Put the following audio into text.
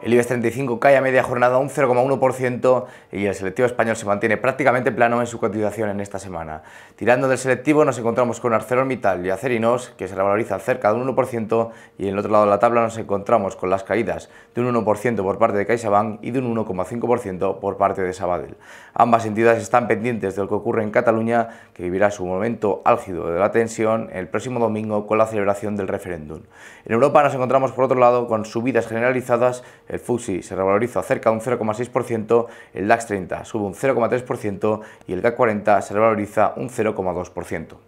El IBEX 35 cae a media jornada un 0,1% y el selectivo español se mantiene prácticamente plano en su cotización en esta semana. Tirando del selectivo nos encontramos con ArcelorMittal y Acerinos, que se revaloriza cerca de un 1% y en el otro lado de la tabla nos encontramos con las caídas de un 1% por parte de CaixaBank y de un 1,5% por parte de Sabadell. Ambas entidades están pendientes de lo que ocurre en Cataluña, que vivirá su momento álgido de la tensión el próximo domingo con la celebración del referéndum. En Europa nos encontramos por otro lado con subidas generalizadas el FUSI se revaloriza cerca de un 0,6%, el DAX 30 sube un 0,3% y el GAC 40 se revaloriza un 0,2%.